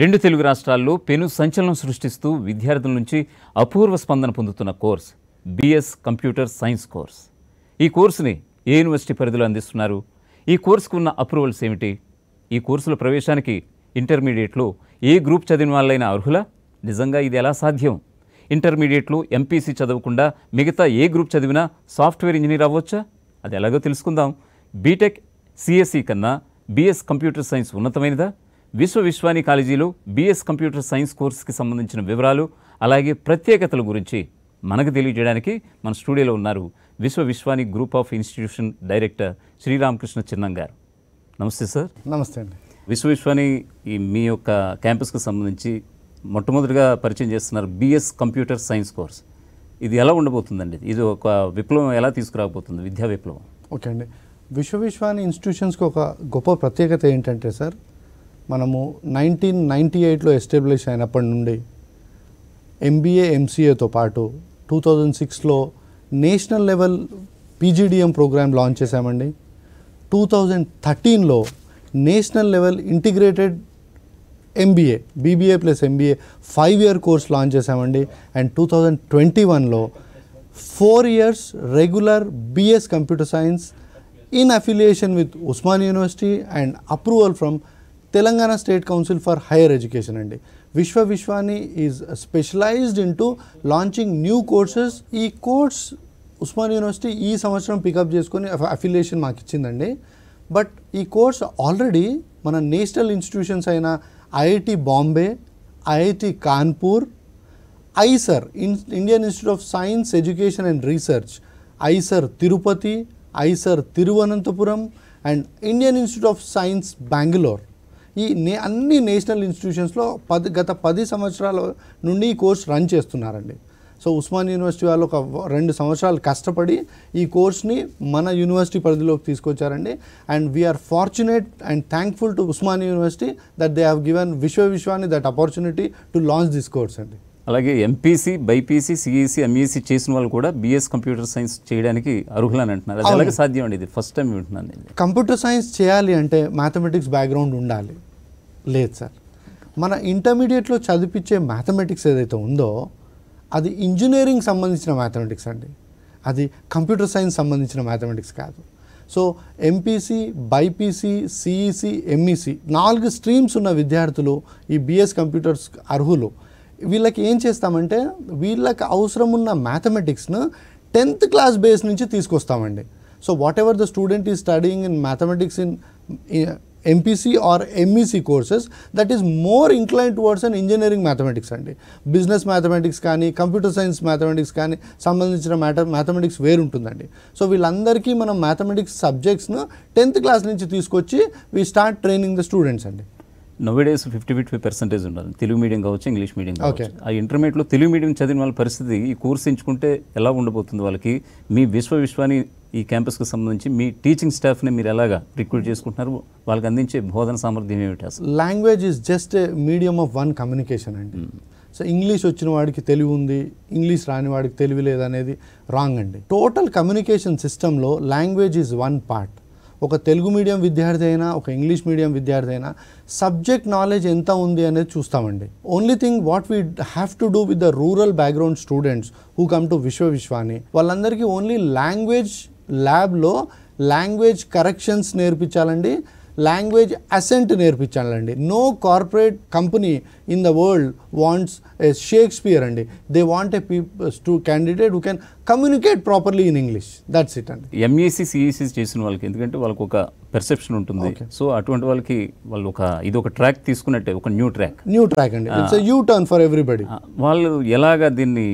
రెండు తెలుగు రాష్ట్రాల్లో పెను సంచలనం సృష్టిస్తూ విద్యార్థుల నుంచి అపూర్వ స్పందన పొందుతున్న course BS computer science course ఈ కోర్సుని ఏ యూనివర్సిటీ పరిధిలో అందిస్తున్నారు ఈ కోర్సుకు ఉన్న అప్రూవల్స్ ఏమిటి ఈ కోర్సుల ప్రవేశానికి ఇంటర్మీడియట్లో ఏ గ్రూప్ చదివిన వాళ్ళైనా అర్హులా నిజంగా ఇది ఎలా సాధ్యం ఇంటర్మీడియట్లో ఎంపీసీ చదవకుండా మిగతా ఏ గ్రూప్ చదివినా సాఫ్ట్వేర్ ఇంజనీర్ అవ్వచ్చా అది ఎలాగో తెలుసుకుందాం బీటెక్ సిఎస్ఈ కన్నా బీఎస్ కంప్యూటర్ సైన్స్ ఉన్నతమైనదా విశ్వవిశ్వాని కాలేజీలో బీఎస్ కంప్యూటర్ సైన్స్ కోర్సుకి సంబంధించిన వివరాలు అలాగే ప్రత్యేకతల గురించి మనకు తెలియజేయడానికి మన స్టూడియోలో ఉన్నారు Viswaviswani group of institution director Sri Ramakrishna Chinnam garu నమస్తే సార్ నమస్తే అండి విశ్వవిశ్వాని మీ యొక్క క్యాంపస్కి సంబంధించి మొట్టమొదటిగా పరిచయం చేస్తున్నారు బీఎస్ కంప్యూటర్ సైన్స్ కోర్స్ ఇది ఎలా ఉండబోతుందండి ఇది ఒక విప్లవం ఎలా తీసుకురాకపోతుంది విద్యా విప్లవం ఓకే అండి విశ్వవిశ్వాని ఇన్స్టిట్యూషన్స్కి ఒక గొప్ప ప్రత్యేకత ఏంటంటే సార్ మనము నైన్టీన్ నైంటీ ఎయిట్లో ఎస్టాబ్లిష్ అయినప్పటి నుండి ఎంబీఏ ఎంసీఏతో పాటు టూ థౌజండ్ సిక్స్లో national level PGDM program launch చేశామండి టూ థౌజండ్ థర్టీన్లో national level integrated MBA BBA plus MBA five year course launch చేశామండి అండ్ టూ థౌజండ్ ట్వంటీ వన్లో four years regular BS computer science in affiliation with Osman university and approval from Telangana state council for higher education అండి Viswa Viswani is specialized in to launching new courses ఈ course Osman university ఈ సంవత్సరం pickup చేసుకొని affiliation మాకు ఇచ్చిందండి but ఈ course already మన national institutions అయిన IIT Bombay IIT Kanpur IISER in Indian institute of science education and research IISER Tirupati IISER Thiruvananthapuram and Indian institute of science Bengaluru ఈ నే అన్ని నేషనల్ ఇన్స్టిట్యూషన్స్లో పది గత పది సంవత్సరాల నుండి ఈ కోర్స్ రన్ చేస్తున్నారండి సో ఉస్మాన్ యూనివర్సిటీ వాళ్ళు ఒక రెండు సంవత్సరాలు కష్టపడి ఈ కోర్స్ని మన యూనివర్సిటీ పరిధిలోకి తీసుకొచ్చారండి and we are fortunate and thankful to Osman university that they have given Viswa విశ్వాన్ని that opportunity to launch this course అండి అలాగే ఎంపీసీ బైపీసీ సిఈసీ ఎంఈసీ చేసిన వాళ్ళు కూడా బీఎస్ కంప్యూటర్ సైన్స్ చేయడానికి అర్హులని అంటున్నారు అది అలాగే సాధ్యం అండి ఇది ఫస్ట్ టైం వింటున్నాను కంప్యూటర్ సైన్స్ చేయాలి అంటే మ్యాథమెటిక్స్ బ్యాక్గ్రౌండ్ ఉండాలి లేదు సార్ మన ఇంటర్మీడియట్లో చదివించే మ్యాథమెటిక్స్ ఏదైతే ఉందో అది ఇంజనీరింగ్ సంబంధించిన మ్యాథమెటిక్స్ అండి అది కంప్యూటర్ సైన్స్ సంబంధించిన మ్యాథమెటిక్స్ కాదు so MPC BiPC CEC MEC నాలుగు స్ట్రీమ్స్ ఉన్న విద్యార్థులు ఈ బిఎస్ కంప్యూటర్స్ అర్హులు వీళ్ళకి ఏం చేస్తామంటే వీళ్ళకి అవసరం ఉన్న మ్యాథమెటిక్స్ను టెన్త్ క్లాస్ బేస్ నుంచి తీసుకొస్తామండి so whatever the student is studying in mathematics in MPC or MEC courses that is more inclined towards and engineering mathematics అండి బిజినెస్ మ్యాథమెటిక్స్ కానీ కంప్యూటర్ సైన్స్ మ్యాథమెటిక్స్ కానీ సంబంధించిన మ్యాథ మ్యాథమెటిక్స్ వేరుంటుందండి సో వీళ్ళందరికీ మనం mathematics సబ్జెక్ట్స్ను tenth class నుంచి తీసుకొచ్చి we start training the students అండి nowadays fifty fifty percentage ఉండాలి తెలుగు మీడియం కావచ్చు ఇంగ్లీష్ మీడియం కావచ్చు ఆ ఇంటర్మీడియట్లో తెలుగు మీడియం చదివిన వాళ్ళ పరిస్థితి ఈ కోర్స్ ఎంచుకుంటే ఎలా ఉండబోతుంది వాళ్ళకి మీ విశ్వ విశ్వాన్ని ఈ క్యాంపస్కి సంబంధించి మీ టీచింగ్ స్టాఫ్ని మీరు ఎలాగా రిక్రూట్ చేసుకుంటున్నారు వాళ్ళకి అందించే బోధన సామర్థ్యం ఏమిటి అసలు language is just medium of one communication అండి సో hmm. ఇంగ్లీష్ వచ్చిన వాడికి తెలివి ఉంది ఇంగ్లీష్ రాని వాడికి తెలివి లేదనేది రాంగ్ అండి టోటల్ కమ్యూనికేషన్ సిస్టంలో లాంగ్వేజ్ ఈజ్ వన్ పార్ట్ ఒక తెలుగు మీడియం విద్యార్థి అయినా ఒక ఇంగ్లీష్ మీడియం విద్యార్థి అయినా సబ్జెక్ట్ నాలెడ్జ్ ఎంత ఉంది అనేది చూస్తామండి only thing what we have to do with the rural background students who come to Viswa Viswani వాళ్ళందరికీ ఓన్లీ లాంగ్వేజ్ ల్యాబ్లో లాంగ్వేజ్ కరెక్షన్స్ నేర్పించాలండి లాంగ్వేజ్ అసెంట్ నేర్పించాలండి no corporate company in the world wants a Shakespeare అండి they want a peoples to candidate who can communicate properly in English that's it అండి MEC CEC e చేసిన వాళ్ళకి ఎందుకంటే వాళ్ళకి ఒక పెర్సెప్షన్ ఉంటుంది సో అటువంటి వాళ్ళకి వాళ్ళు ఒక ఇది ఒక ట్రాక్ తీసుకున్నట్టే ఒక న్యూ ట్రాక్ న్యూ ట్రాక్ అండి it's U turn for everybody వాళ్ళు ఎలాగా దీన్ని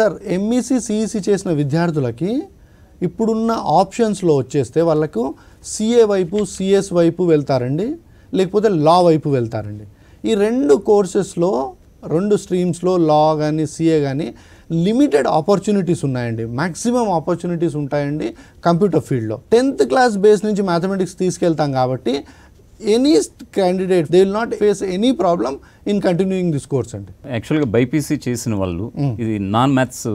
సార్ ఎంఈసీ సిఈసీ e చేసిన విద్యార్థులకి ఇప్పుడున్న ఆప్షన్స్లో వచ్చేస్తే వాళ్ళకు సిఏ వైపు సిఎస్ వైపు వెళ్తారండి లేకపోతే లా వైపు వెళ్తారండి ఈ రెండు కోర్సెస్లో రెండు స్ట్రీమ్స్లో లా కానీ సిఏ కానీ లిమిటెడ్ ఆపర్చునిటీస్ ఉన్నాయండి మ్యాక్సిమం ఆపర్చునిటీస్ ఉంటాయండి కంప్యూటర్ ఫీల్డ్లో టెన్త్ క్లాస్ బేస్ నుంచి మ్యాథమెటిక్స్ తీసుకెళ్తాం కాబట్టి any candidate they will not face any problem in continuing this course అండి యాక్చువల్గా బైపీసీ చేసిన వాళ్ళు hmm. ఇది non maths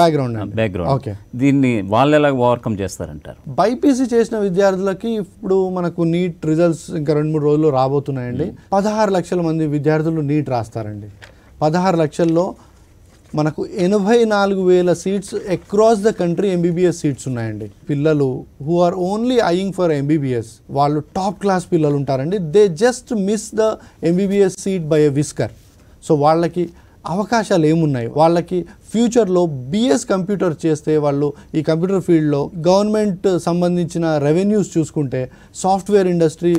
background background okay దీన్ని వాళ్ళు ఎలా ఓవర్కమ్ చేస్తారంటారు బైపీసీ చేసిన విద్యార్థులకి ఇప్పుడు మనకు నీట్ రిజల్ట్స్ ఇంకా రెండు మూడు రోజుల్లో రాబోతున్నాయండి hmm. పదహారు లక్షల మంది విద్యార్థులు నీట్ రాస్తారండి పదహారు లక్షల్లో మనకు ఎనభై నాలుగు వేల seats across the country MBBS seats ఉన్నాయండి పిల్లలు who are only eyeing for MBBS వాళ్ళు టాప్ క్లాస్ పిల్లలు ఉంటారండి they just miss the MBBS seat by a whisker so వాళ్ళకి అవకాశాలు ఏమున్నాయి వాళ్ళకి ఫ్యూచర్లో బిఎస్ కంప్యూటర్ చేస్తే వాళ్ళు ఈ కంప్యూటర్ ఫీల్డ్లో గవర్నమెంట్ సంబంధించిన రెవెన్యూస్ చూసుకుంటే software industry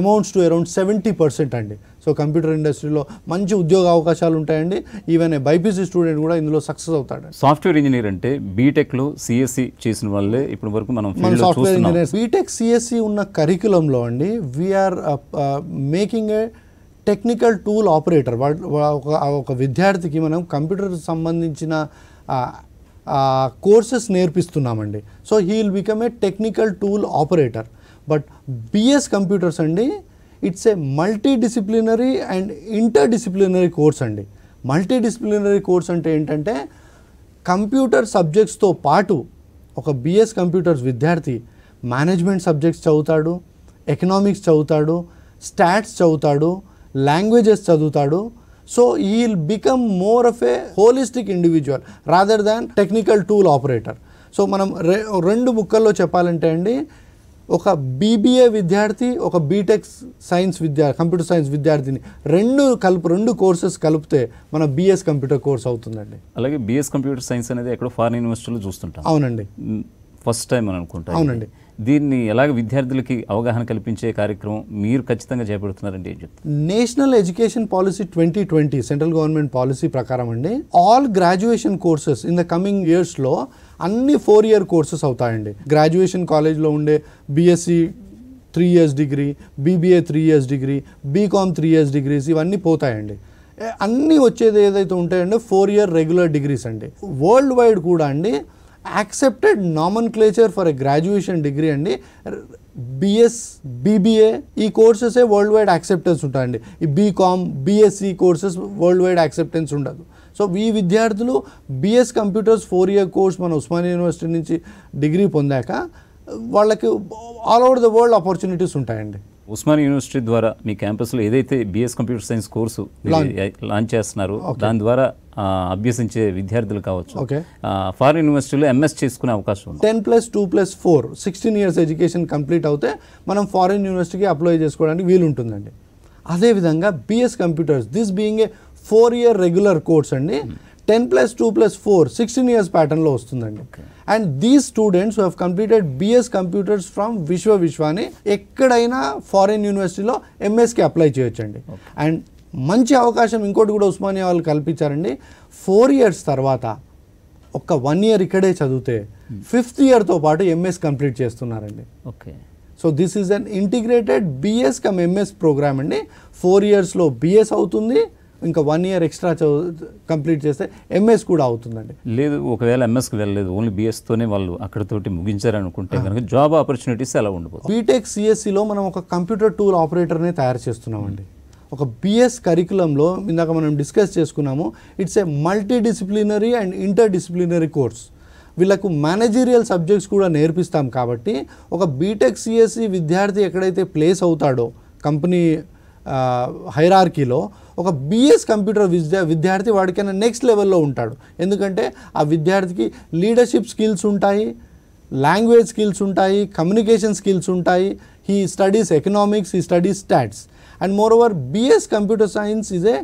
amounts to around seventy percent అండి సో కంప్యూటర్ ఇండస్ట్రీలో మంచి ఉద్యోగ అవకాశాలు ఉంటాయండి ఈవెన్ బైపీసీ స్టూడెంట్ కూడా ఇందులో సక్సెస్ అవుతాడు సాఫ్ట్వేర్ ఇంజనీర్ అంటే బీటెక్లో సిఎస్సి e చేసిన వాళ్ళే ఇప్పటి వరకు మనం సాఫ్ట్వేర్ ఇంజనీర్ బీటెక్ సిఎస్సి ఉన్న కరికులంలో అండి we are making a technical tool operator ఒక విద్యార్థికి మనం కంప్యూటర్ సంబంధించిన కోర్సెస్ నేర్పిస్తున్నామండి so he will become a technical tool operator but BS computers అండి it's a multi disciplinary and inter disciplinary course అండి మల్టీ డిసిప్లినరీ కోర్స్ అంటే ఏంటంటే కంప్యూటర్ సబ్జెక్ట్స్తో పాటు ఒక బిఎస్ కంప్యూటర్స్ విద్యార్థి మేనేజ్మెంట్ సబ్జెక్ట్స్ చదువుతాడు ఎకనామిక్స్ చదువుతాడు స్టాట్స్ చదువుతాడు లాంగ్వేజెస్ చదువుతాడు so he will become more of a holistic individual rather than technical tool operator so మనం రె రెండు బుక్కల్లో చెప్పాలంటే అండి ఒక బీబీఏ విద్యార్థి ఒక బీటెక్ సైన్స్ విద్యార్థి కంప్యూటర్ సైన్స్ విద్యార్థిని రెండు కలుపు రెండు కోర్సెస్ కలిపితే మన బీఎస్ కంప్యూటర్ కోర్స్ అవుతుందండి అలాగే బీఎస్ కంప్యూటర్ సైన్స్ అనేది ఎక్కడో ఫారిన్ యూనివర్సిటీలో చూస్తుంటాం అవునండి ఫస్ట్ టైం అని అనుకుంటా అవునండి దీన్ని ఎలాగ విద్యార్థులకి అవగాహన కల్పించే కార్యక్రమం మీరు ఖచ్చితంగా చేపడుతున్నారండి ఏం చెప్తారు national education policy twenty twenty central government policy ప్రకారం అండి all graduation courses in the coming ఇయర్స్లో అన్ని ఫోర్ ఇయర్ కోర్సెస్ అవుతాయండి గ్రాడ్యుయేషన్ కాలేజ్లో ఉండే BSc three years degree BBA three years degree BCom three years degrees ఇవన్నీ పోతాయండి అన్నీ వచ్చేది ఏదైతే ఉంటాయండి ఫోర్ ఇయర్ రెగ్యులర్ డిగ్రీస్ అండి వరల్డ్ వైడ్ కూడా అండి accepted nomenclature for a graduation degree అండి బిఎస్ బీబీఏ ఈ కోర్సెసే వరల్డ్ వైడ్ యాక్సెప్టెన్స్ ఉంటాయండి ఈ BCom BSc courses world wide acceptance ఉండదు సో ఈ విద్యార్థులు BS computers four year course మన ఉస్మానియా యూనివర్సిటీ నుంచి డిగ్రీ పొందాక వాళ్ళకి all over the world opportunities ఉంటాయండి ఉస్మాన్ యూనివర్సిటీ ద్వారా మీ క్యాంపస్లో ఏదైతే BS computer science course launch చేస్తున్నారు దాని ద్వారా అభ్యసించే విద్యార్థులు కావచ్చు ఫారిన్ యూనివర్సిటీలో ఎంఎస్ చేసుకునే అవకాశం ఉంది ten plus two plus four sixteen years education complete అవుతే మనం ఫారిన్ యూనివర్సిటీకి అప్లై చేసుకోవడానికి వీలుంటుందండి అదేవిధంగా BS computers this being a four year regular course అండి hmm. Ten plus two plus four sixteen years ప్యాటర్న్లో వస్తుందండి and these students have completed BS computers from Vishwa Vishwani ఎక్కడైనా ఫారిన్ యూనివర్సిటీలో ఎంఎస్కి అప్లై చేయొచ్చండి అండ్ మంచి అవకాశం ఇంకోటి కూడా ఉస్మానియా వాళ్ళు కల్పించారండి ఫోర్ ఇయర్స్ తర్వాత ఒక వన్ ఇయర్ ఇక్కడే చదివితే ఫిఫ్త్ hmm. ఇయర్తో పాటు ఎంఎస్ కంప్లీట్ చేస్తున్నారండి okay so this is an integrated BS cum MS program అండి ఫోర్ ఇయర్స్లో బిఎస్ అవుతుంది ఇంకా వన్ ఇయర్ ఎక్స్ట్రా కంప్లీట్ చేస్తే ఎంఎస్ కూడా అవుతుందండి లేదు ఒకవేళ ఎంఎస్కి వెళ్ళలేదు ఓన్లీ బీఎస్తోనే వాళ్ళు అక్కడతోటి ముగించారనుకుంటే కనుక జాబ్ ఆపర్చునిటీస్ ఎలా ఉండబోతుంది బీటెక్ సిఎస్సిలో e మనం ఒక కంప్యూటర్ టూల్ ఆపరేటర్నే తయారు చేస్తున్నామండి ఒక బిఎస్ కరికులంలో ఇందాక మనం డిస్కస్ చేసుకున్నాము it's a multi disciplinary and inter disciplinary course వీళ్ళకు మేనేజీరియల్ సబ్జెక్ట్స్ కూడా నేర్పిస్తాం కాబట్టి ఒక బీటెక్ సిఎస్సి e విద్యార్థి ఎక్కడైతే ప్లేస్ అవుతాడో కంపెనీ హైరార్కీలో ఒక బిఎస్ కంప్యూటర్ విద్యా విద్యార్థి వాడికైనా నెక్స్ట్ లెవెల్లో ఉంటాడు ఎందుకంటే ఆ విద్యార్థికి లీడర్షిప్ స్కిల్స్ ఉంటాయి లాంగ్వేజ్ స్కిల్స్ ఉంటాయి కమ్యూనికేషన్ స్కిల్స్ ఉంటాయి he studies economics he studies stats and moreover BS computer science is a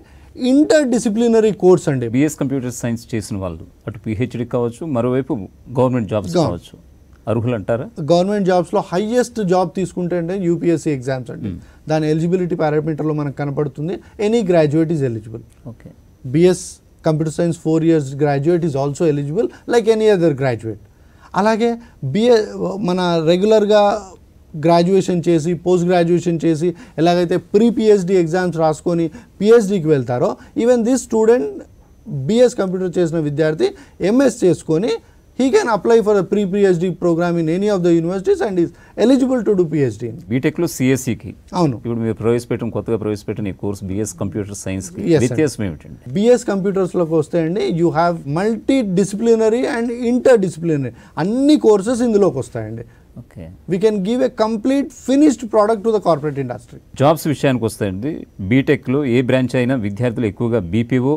inter disciplinary course అండి బీఎస్ కంప్యూటర్ సైన్స్ చేసిన వాళ్ళు అటు పిహెచ్డి కావచ్చు మరోవైపు గవర్నమెంట్ జాబ్స్ కావచ్చు అర్హులు అంటారా గవర్నమెంట్ జాబ్స్లో హైయెస్ట్ జాబ్ తీసుకుంటే అంటే యూపీఎస్సీ ఎగ్జామ్స్ అండి hmm. దాని ఎలిజిబిలిటీ పారామీటర్లో మనకు కనపడుతుంది any graduate is eligible okay BS computer science four years graduate is also eligible like any other graduate అలాగే బిఏ మన రెగ్యులర్గా గ్రాడ్యుయేషన్ చేసి పోస్ట్ గ్రాడ్యుయేషన్ చేసి ఎలాగైతే ప్రీ పిహెచ్డి ఎగ్జామ్స్ రాసుకొని పిహెచ్డికి వెళ్తారో even this student BS computer చేసిన విద్యార్థి ఎంఎస్ చేసుకొని he can apply for a pre-PhD program in any of the universities and is eligible to do PhD. బీటెక్లో సిఎస్సికి అవును ఇప్పుడు మీరు ప్రవేశపెట్టిన కొత్తగా ప్రవేశపెట్టిన ఈ కోర్స్ బిఎస్ కంప్యూటర్ సైన్స్ వ్యత్యాసం ఏమిటండి బిఎస్ కంప్యూటర్స్లోకి వస్తే అండి you have multi disciplinary and inter disciplinary అన్ని కోర్సెస్ ఇందులోకి వస్తాయండి okay we can give a complete finished product to the corporate industry jobs విషయానికి వస్తాయండి బీటెక్లో ఏ బ్రాంచ్ అయినా విద్యార్థులు ఎక్కువగా బీపీఓ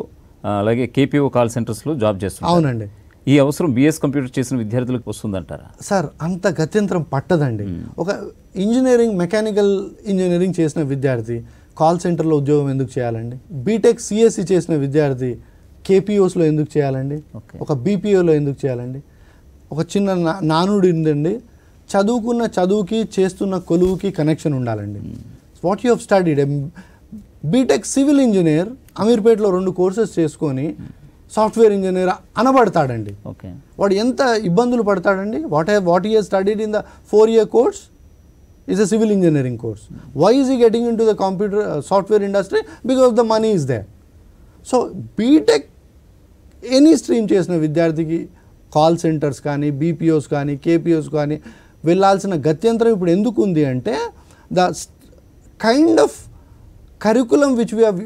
అలాగే కేపీఓ కాల్ సెంటర్స్లో జాబ్ చేస్తారు అవునండి ఈ అవసరం బిఎస్ కంప్యూటర్ చేసిన విద్యార్థులకు వస్తుందంటారా సార్ అంత గత్యంతరం పట్టదండి hmm. ఒక ఇంజనీరింగ్ మెకానికల్ ఇంజనీరింగ్ చేసిన విద్యార్థి కాల్ సెంటర్లో ఉద్యోగం ఎందుకు చేయాలండి బీటెక్ సిఎస్సి e చేసిన విద్యార్థి కేపీఓస్లో ఎందుకు చేయాలండి ఒక బీపీఓలో ఎందుకు చేయాలండి ఒక చిన్న నానుడు ఉందండి చదువుకున్న చదువుకి చేస్తున్న కొలువుకి కనెక్షన్ ఉండాలండి what you have studied BTech civil engineer అమీర్పేటలో రెండు కోర్సెస్ చేసుకొని hmm. సాఫ్ట్వేర్ ఇంజనీర్ అనబడతాడండి ఓకే వాడు ఎంత ఇబ్బందులు పడతాడండి what have what he studied in the four year course is a civil engineering course why is he getting into the computer software industry because the money is there so BTech any stream చేసిన విద్యార్థికి call centres కానీ BPOs కానీ కేపీఓస్ కానీ వెళ్ళాల్సిన గత్యంతరం ఇప్పుడు ఎందుకు ఉంది అంటే the kind of curriculum which we have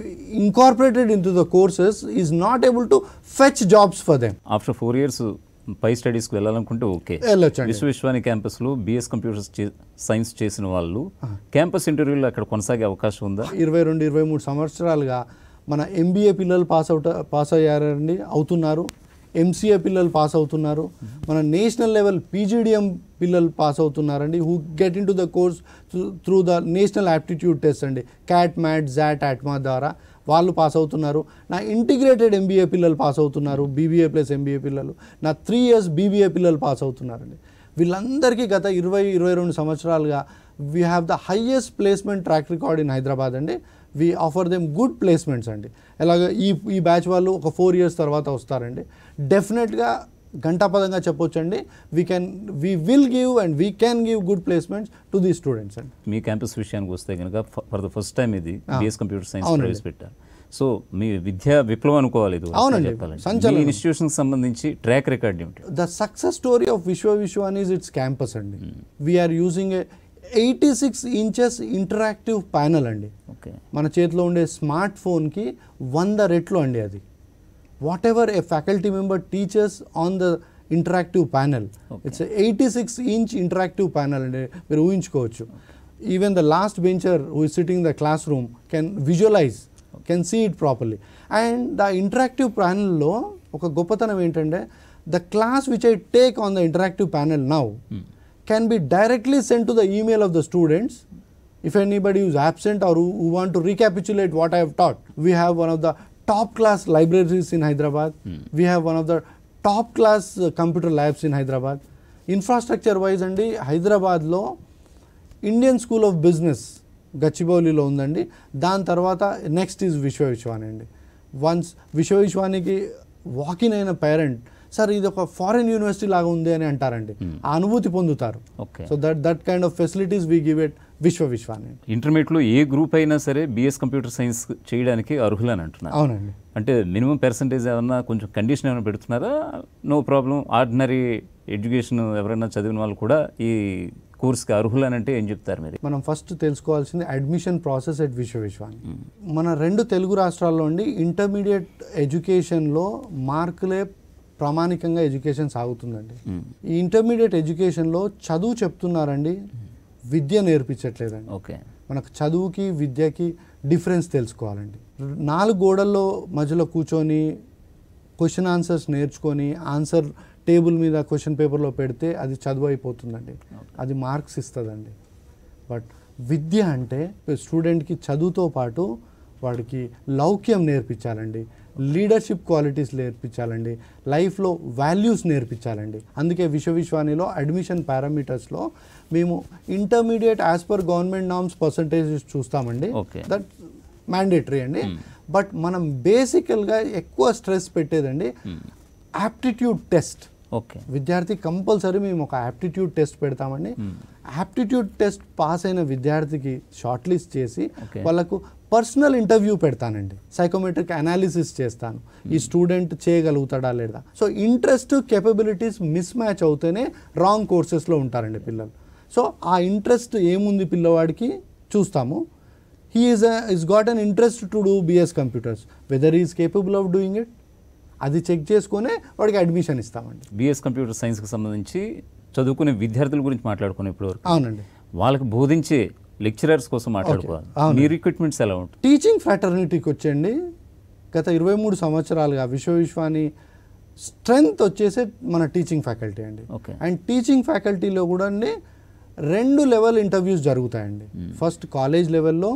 incorporated into the courses is not able to fetch jobs for them. After four years, పై స్టడీస్కి వెళ్ళాలనుకుంటే ఓకే విశ్వవిశ్వాని క్యాంపస్లో బీఎస్ కంప్యూటర్స్ సైన్స్ చేసిన వాళ్ళు క్యాంపస్ ఇంటర్వ్యూలో అక్కడ కొనసాగే అవకాశం ఉందా ఇరవై రెండు ఇరవై మూడు సంవత్సరాలుగా మన ఎంబీఏ పిల్లలు పాస్ అవుట పాస్ అయ్యారండి అవుతున్నారు ఎంసీఏ పిల్లలు పాస్ అవుతున్నారు మన నేషనల్ లెవెల్ పీజీడిఎం పిల్లలు పాస్ అవుతున్నారండి who get into the course through the national aptitude test అండి క్యాట్ మ్యాట్ జాట్ ఆట్మా ద్వారా వాళ్ళు పాస్ అవుతున్నారు నా ఇంటిగ్రేటెడ్ ఎంబీఏ పిల్లలు పాస్ అవుతున్నారు బీబీఏ ప్లస్ ఎంబీఏ పిల్లలు నా త్రీ ఇయర్స్ బీబీఏ పిల్లలు పాస్ అవుతున్నారండి వీళ్ళందరికీ గత ఇరవై ఇరవై రెండు సంవత్సరాలుగా we have the highest placement track record in Hyderabad అండి we offer them good placements అండి ఎలాగ ఈ ఈ బ్యాచ్ వాళ్ళు ఒక ఫోర్ ఇయర్స్ తర్వాత వస్తారండి డెఫినెట్గా గంటాపదంగా చెప్పొచ్చండి we can we will give and we can give good placements to the students అండి మీ క్యాంపస్ విషయానికి వస్తే కనుక ఫర్ ద ఫస్ట్ టైం ఇది బిఎస్ కంప్యూటర్ సైన్స్ ప్రవేశపెట్టారు సో మీ విద్యా విప్లవం అనుకోవాలి ఇది ఇన్స్టిట్యూషన్ సంబంధించి ట్రాక్ రికార్డ్ ఏమిటి the success story of Vishwa Vishwan is it's campus అండి we are using eighty six inches interactive panel అండి ఓకే మన చేతిలో ఉండే స్మార్ట్ ఫోన్కి వంద రెట్లు అండి అది whatever a faculty member teachers on the interactive panel it's eighty six inch interactive panel అండి మీరు ఊహించుకోవచ్చు even the last bencher who is sitting the classroom can visualize can see it properly and the interactive ప్యానెల్లో ఒక గొప్పతనం ఏంటంటే the class which I take on the interactive panel now can be directly send to the email of the students If anybody is absent or who, who want to recapitulate what I have taught, we have one of the top class libraries in Hyderabad. Mm. We have one of the top class uh, computer labs in Hyderabad. Infrastructure wise అండి హైదరాబాద్లో Indian school of business గచ్చిబౌలిలో ఉందండి దాని తర్వాత next is Vishwavishwani అండి once విశ్వవిశ్వానికి walk in అయిన parent sir ఇది ఒక ఫారిన్ యూనివర్సిటీ లాగా ఉంది అని అంటారండి ఆ అనుభూతి పొందుతారు so that that kind of facilities we give it విశ్వవిశ్వాన్ని ఇంటర్మీడియట్లో ఏ గ్రూప్ అయినా సరే బీఎస్ కంప్యూటర్ సైన్స్ చేయడానికి అర్హులని అంటున్నారు అవునండి అంటే మినిమం పర్సంటేజ్ ఏమన్నా కొంచెం కండిషన్ ఏమైనా పెడుతున్నారా నో ప్రాబ్లం ఆర్డినరీ ఎడ్యుకేషన్ ఎవరైనా చదివిన వాళ్ళు కూడా ఈ కోర్స్కి అర్హులనంటే ఏం చెప్తారు మీరు మనం ఫస్ట్ తెలుసుకోవాల్సింది అడ్మిషన్ ప్రాసెస్ అట్ విశ్వవిశ్వాన్ని hmm. మన రెండు తెలుగు రాష్ట్రాల్లో ఉండి ఇంటర్మీడియట్ ఎడ్యుకేషన్లో మార్కులే ప్రామాణికంగా ఎడ్యుకేషన్ సాగుతుందండి hmm. ఈ ఇంటర్మీడియట్ ఎడ్యుకేషన్లో చదువు చెప్తున్నారండి hmm. విద్య నేర్పించట్లేదండి ఓకే మనకు చదువుకి విద్యకి డిఫరెన్స్ తెలుసుకోవాలండి నాలుగు గోడల్లో మధ్యలో కూర్చొని క్వశ్చన్ ఆన్సర్స్ నేర్చుకొని ఆన్సర్ టేబుల్ మీద క్వశ్చన్ పేపర్లో పెడితే అది చదువు అయిపోతుందండి అది మార్క్స్ ఇస్తుందండి బట్ విద్య అంటే స్టూడెంట్కి చదువుతో పాటు వాడికి లౌక్యం నేర్పించాలండి లీడర్షిప్ క్వాలిటీస్ నేర్పించాలండి లైఫ్లో వాల్యూస్ నేర్పించాలండి అందుకే విశ్వవిశ్వానిలో అడ్మిషన్ పారామీటర్స్లో మేము intermediate as per government norms percentage చూస్తామండి దట్ మ్యాండేటరీ అండి బట్ hmm. మనం బేసికల్గా ఎక్కువ స్ట్రెస్ పెట్టేదండి యాప్టిట్యూడ్ hmm. టెస్ట్ ఓకే విద్యార్థి కంపల్సరీ మేము ఒక యాప్టిట్యూడ్ టెస్ట్ పెడతామండి యాప్టిట్యూడ్ టెస్ట్ పాస్ అయిన విద్యార్థికి షార్ట్ లిస్ట్ చేసి వాళ్ళకు పర్సనల్ ఇంటర్వ్యూ పెడతానండి సైకోమెట్రిక్ అనాలిసిస్ చేస్తాను ఈ స్టూడెంట్ hmm. చేయగలుగుతాడా లేదా so interest capabilities mismatch అవుతేనే రాంగ్ కోర్సెస్లో ఉంటారండి పిల్లలు సో ఆ ఇంట్రెస్ట్ ఏముంది పిల్లవాడికి చూస్తాము he is is got an interest to do BS computers whether is capable of doing it అది చెక్ చేసుకునే వాడికి అడ్మిషన్ ఇస్తామండి బిఎస్ కంప్యూటర్ సైన్స్కి సంబంధించి చదువుకునే విద్యార్థుల గురించి మాట్లాడుకునే ఇప్పుడు అవునండి వాళ్ళకి బోధించే లెక్చరర్స్ కోసం మాట్లాడుకోవాలి మీ రిక్రూట్మెంట్స్ ఎలా ఉంటుంది టీచింగ్ ఫ్రాటర్నిటీకి వచ్చేయండి గత ఇరవై మూడు సంవత్సరాలుగా విశ్వవిశ్వాని స్ట్రెంగ్త్ వచ్చేసే మన టీచింగ్ ఫ్యాకల్టీ అండి ఓకే అండ్ టీచింగ్ ఫ్యాకల్టీలో కూడా అండి రెండు లెవెల్ ఇంటర్వ్యూస్ జరుగుతాయండి ఫస్ట్ hmm. కాలేజ్ లెవెల్లో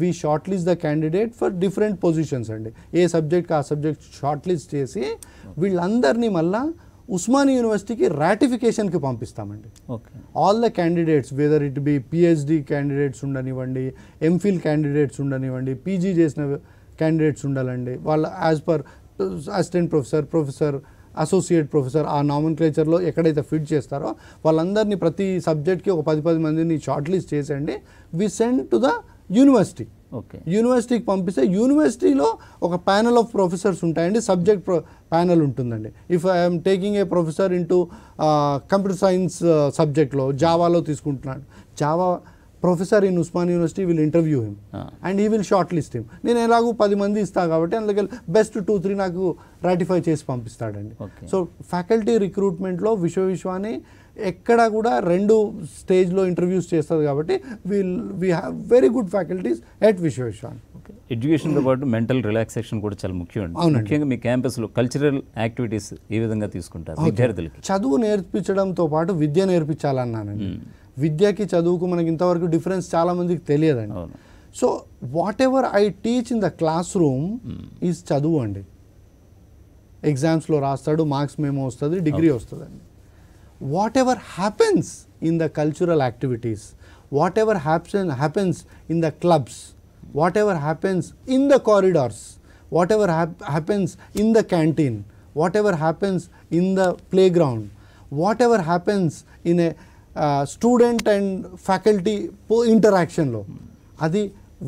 we shortlist the candidate for different positions అండి ఏ సబ్జెక్ట్ ఆ సబ్జెక్ట్ షార్ట్ లిస్ట్ చేసి వీళ్ళందరినీ మళ్ళా ఉస్మానియా యూనివర్సిటీకి రాటిఫికేషన్కి పంపిస్తామండి all the candidates whether it be PhD candidates ఉండనివ్వండి ఎంఫిల్ క్యాండిడేట్స్ ఉండనివ్వండి పీజీ చేసిన క్యాండిడేట్స్ ఉండాలండి వాళ్ళ as per assistant professor professor associate professor ఆ నామన్క్లేచర్లో ఎక్కడైతే ఫిట్ చేస్తారో వాళ్ళందరినీ ప్రతి సబ్జెక్ట్కి ఒక పది పది మందిని షార్ట్ లిస్ట్ చేసేయండి we send to the university okay యూనివర్సిటీకి పంపిస్తే యూనివర్సిటీలో ఒక ప్యానల్ ఆఫ్ ప్రొఫెసర్స్ ఉంటాయండి సబ్జెక్ట్ ప్యానల్ ఉంటుందండి if I'm taking a professor into computer science సబ్జెక్ట్లో జావాలో తీసుకుంటున్నాడు Java professor in Osman university will interview him and he will shortlist him నేను ఎలాగో పది మంది ఇస్తాను కాబట్టి అందులోకి బెస్ట్ టూ త్రీ నాకు రాటిఫై చేసి పంపిస్తాడండి సో ఫ్యాకల్టీ రిక్రూట్మెంట్లో విశ్వ విశ్వాన్ని ఎక్కడ కూడా రెండు స్టేజ్లో ఇంటర్వ్యూస్ చేస్తుంది కాబట్టి will we have very good faculties at Vishwa Vishwan ఎడ్యుకేషన్తో పాటు మెంటల్ రిలాక్సేషన్ కూడా చాలా ముఖ్యం అండి ముఖ్యంగా మీ క్యాంపస్లో కల్చరల్ యాక్టివిటీస్ ఏ విధంగా తీసుకుంటారు విద్యార్థులకి చదువు నేర్పించడంతో పాటు విద్య నేర్పించాలన్నానండి విద్యకి చదువుకు మనకి ఇంతవరకు డిఫరెన్స్ చాలా మందికి తెలియదండి so whatever I teach in the classroom is చదువు అండి ఎగ్జామ్స్లో రాస్తాడు మార్క్స్ మేము వస్తుంది డిగ్రీ వస్తుందండి whatever happens in the cultural activities whatever హ్యాప్సన్ happens in the clubs whatever happens in the corridors whatever happens in the canteen whatever happens in the playground whatever happens in a student and faculty పో ఇంటరాక్షన్లో అది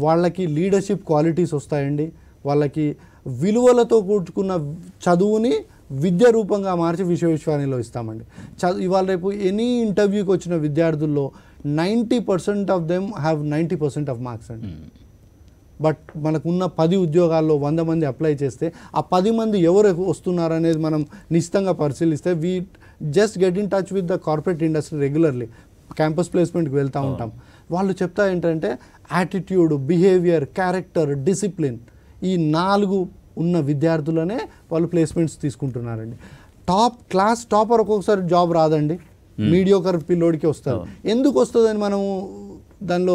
వాళ్ళకి leadership qualities వస్తాయండి వాళ్ళకి విలువలతో కూర్చుకున్న చదువుని విద్య రూపంగా మార్చి విశ్వవిశ్వాలయంలో ఇస్తామండి చదువు ఇవాళ రేపు ఎనీ ఇంటర్వ్యూకి వచ్చిన విద్యార్థుల్లో ninety percent of them have ninety percent of marks అండి బట్ మనకున్న పది ఉద్యోగాల్లో వంద మంది అప్లై చేస్తే ఆ పది మంది ఎవరు వస్తున్నారు అనేది మనం నిశ్చితంగా పరిశీలిస్తే we just get in touch with the corporate industry regularly campus ప్లేస్మెంట్కి వెళ్తూ ఉంటాం వాళ్ళు చెప్తా ఏంటంటే యాటిట్యూడ్ బిహేవియర్ క్యారెక్టర్ డిసిప్లిన్ ఈ నాలుగు ఉన్న విద్యార్థులనే వాళ్ళు ప్లేస్మెంట్స్ తీసుకుంటున్నారండి టాప్ క్లాస్ టాపర్ ఒక్కొక్కసారి జాబ్ రాదండి మీడియోకర్ hmm. పిల్లోడికి వస్తుంది ఎందుకు వస్తుందని మనం దానిలో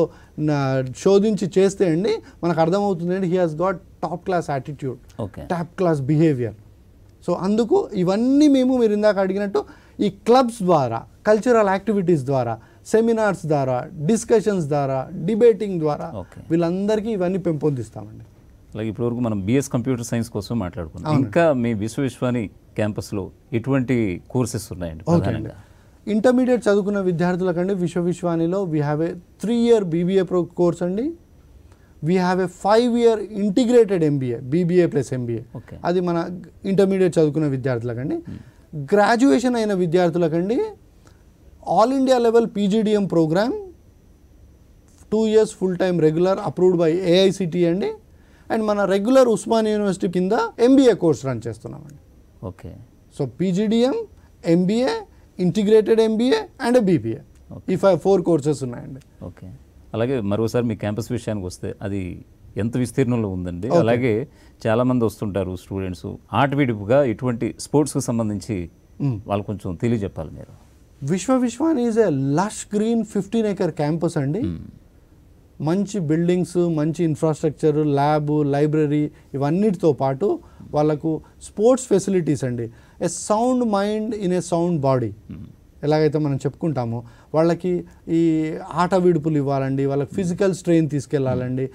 శోధించి చేస్తే అండి మనకు అర్థమవుతుంది అండి he has got top class attitude top class behaviour so అందుకు ఇవన్నీ మేము మీరు ఇందాక అడిగినట్టు ఈ క్లబ్స్ ద్వారా కల్చరల్ యాక్టివిటీస్ ద్వారా సెమినార్స్ ద్వారా డిస్కషన్స్ ద్వారా డిబేటింగ్ ద్వారా వీళ్ళందరికీ ఇవన్నీ పెంపొందిస్తామండి అలాగే ఇప్పటివరకు మనం బిఎస్ కంప్యూటర్ సైన్స్ కోసం మాట్లాడుకున్నాం ఇంకా మీ విశ్వవిశ్వాని క్యాంపస్లో ఎటువంటి కోర్సెస్ ఉన్నాయండి ప్రధానంగా ఇంటర్మీడియట్ చదువుకున్న విద్యార్థులకండి Vishwavishwani we have a three year BBA pro course అండి we have a five year integrated MBA BBA plus MBA అది మన ఇంటర్మీడియట్ చదువుకున్న విద్యార్థులకండి గ్రాడ్యుయేషన్ hmm. అయిన విద్యార్థులకండి all India level PGDM program two years full time regular approved by AICTE అండి and మన regular Osman university కింద ఎంబీఏ కోర్స్ రన్ చేస్తున్నామండి okay so PGDM MBA integrated MBA and BBA ఈ ఫైవ్ ఫోర్ కోర్సెస్ ఉన్నాయండి okay అలాగే మరోసారి మీ campus విషయానికి వస్తే అది ఎంత విస్తీర్ణంలో ఉందండి అలాగే చాలామంది వస్తుంటారు స్టూడెంట్స్ ఆటవిడుపుగా ఇటువంటి స్పోర్ట్స్కి సంబంధించి వాళ్ళు కొంచెం తెలియజెప్పాలి మీరు Vishwa Vishwan is a lush green fifteen acre campus అండి మంచి బిల్డింగ్స్ మంచి ఇన్ఫ్రాస్ట్రక్చర్ ల్యాబ్ లైబ్రరీ ఇవన్నిటితో పాటు వాళ్ళకు స్పోర్ట్స్ ఫెసిలిటీస్ అండి a sound mind in a sound body ఎలాగైతే మనం చెప్పుకుంటామో వాళ్ళకి ఈ ఆట విడుపులు ఇవ్వాలండి వాళ్ళకి ఫిజికల్ స్ట్రెయిన్ తీసుకెళ్ళాలండి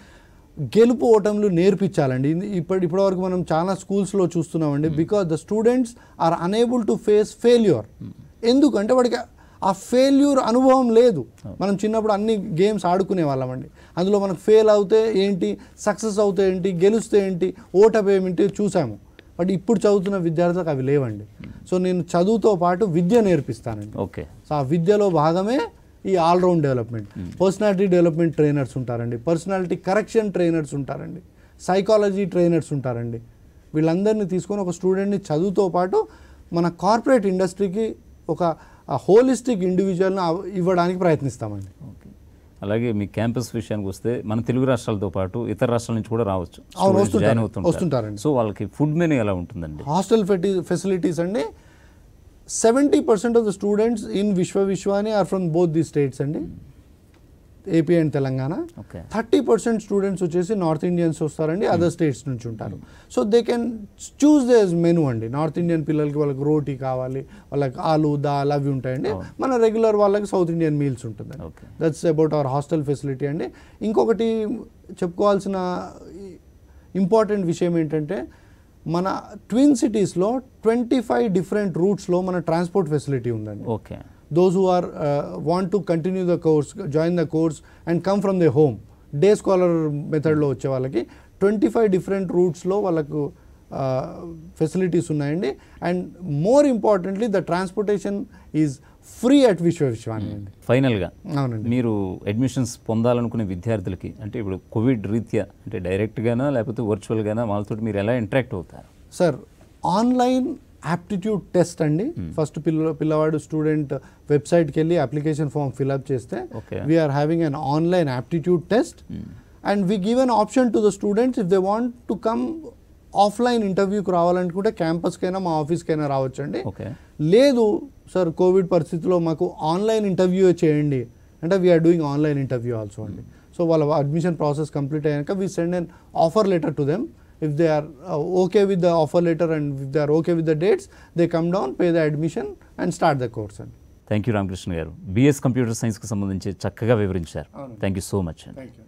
గెలుపు ఓటములు నేర్పించాలండి ఇప్పటి ఇప్పటివరకు మనం చాలా స్కూల్స్లో చూస్తున్నామండి because the students are unable to face failure ఎందుకంటే వాడికి ఆ ఫెయిల్యూర్ అనుభవం లేదు మనం చిన్నప్పుడు అన్ని గేమ్స్ ఆడుకునే వాళ్ళమండి అందులో మనకు ఫెయిల్ అవుతే ఏంటి సక్సెస్ అవుతే ఏంటి గెలిస్తే ఏంటి ఏమిటి చూసాము బట్ ఇప్పుడు చదువుతున్న విద్యార్థులకు అవి లేవండి సో నేను చదువుతో పాటు విద్య నేర్పిస్తానండి ఓకే సో ఆ విద్యలో భాగమే ఈ all round development personality development trainers ఉంటారండి పర్సనాలిటీ కరెక్షన్ ట్రైనర్స్ ఉంటారండి సైకాలజీ ట్రైనర్స్ ఉంటారండి వీళ్ళందరినీ తీసుకొని ఒక స్టూడెంట్ని చదువుతో పాటు మన కార్పొరేట్ ఇండస్ట్రీకి ఒక హోలిస్టిక్ ఇండివిజువల్ని ఇవ్వడానికి ప్రయత్నిస్తామండి ఓకే అలాగే మీ క్యాంపస్ విషయానికి వస్తే మన తెలుగు రాష్ట్రాలతో పాటు ఇతర రాష్ట్రాల నుంచి కూడా రావచ్చు జాయిన్ అవుతుంటారండి సో వాళ్ళకి ఫుడ్ మెను ఎలా ఉంటుందండి హాస్టల్ ఫెసిలిటీస్ అండి seventy percent of the students in Viswa Viswani are from both the states అండి AP and Telangana thirty percent students వచ్చేసి నార్త్ ఇండియన్స్ వస్తారండి hmm. అదర్ స్టేట్స్ నుంచి ఉంటారు so they can choose these menu అండి north Indian పిల్లలకి వాళ్ళకి రోటీ కావాలి వాళ్ళకి ఆలు దాల్ అవి ఉంటాయండి oh. మన రెగ్యులర్ వాళ్ళకి సౌత్ ఇండియన్ మీల్స్ ఉంటుందండి that's about our hostel facility అండి ఇంకొకటి చెప్పుకోవాల్సిన ఇంపార్టెంట్ విషయం ఏంటంటే మన ట్విన్ సిటీస్లో ట్వంటీ ఫైవ్ డిఫరెంట్ రూట్స్లో మన ట్రాన్స్పోర్ట్ ఫెసిలిటీ ఉందండి okay those who are uh, want to continue the course, join the course and come from their home. Day scholar మెథడ్లో వచ్చే వాళ్ళకి ట్వంటీ ఫైవ్ డిఫరెంట్ రూట్స్లో వాళ్ళకు ఫెసిలిటీస్ uh, ఉన్నాయండి and more importantly the transportation is free at విశ్వవిశ్వాన్ని అండి ఫైనల్గా అవునండి మీరు అడ్మిషన్స్ పొందాలనుకునే విద్యార్థులకి అంటే ఇప్పుడు కోవిడ్ రీత్యా అంటే డైరెక్ట్గానా లేకపోతే వర్చువల్గానా వాళ్ళతో మీరు ఎలా ఇంటరాక్ట్ అవుతారు సార్ ఆన్లైన్ యాప్టిట్యూడ్ టెస్ట్ అండి hmm. ఫస్ట్ పిల్ల పిల్లవాడు స్టూడెంట్ వెబ్సైట్కి వెళ్ళి అప్లికేషన్ ఫామ్ ఫిల్అప్ చేస్తే we are having an online aptitude test and we give an option to the students if they want to come offline ఇంటర్వ్యూకి రావాలనుకుంటే క్యాంపస్కైనా మా ఆఫీస్కైనా రావచ్చండి లేదు సార్ కోవిడ్ పరిస్థితిలో మాకు ఆన్లైన్ ఇంటర్వ్యూ చేయండి అంటే we are doing online interview also అండి సో hmm. వాళ్ళ అడ్మిషన్ ప్రాసెస్ కంప్లీట్ అయ్యాక we send an offer letter to them if they are uh, okay with the offer letter and if they are okay with the dates, they come down, pay the admission and start the course. Thank you, Ramakrishna Garu. BS Computer Science, Thank you so much. Thank you.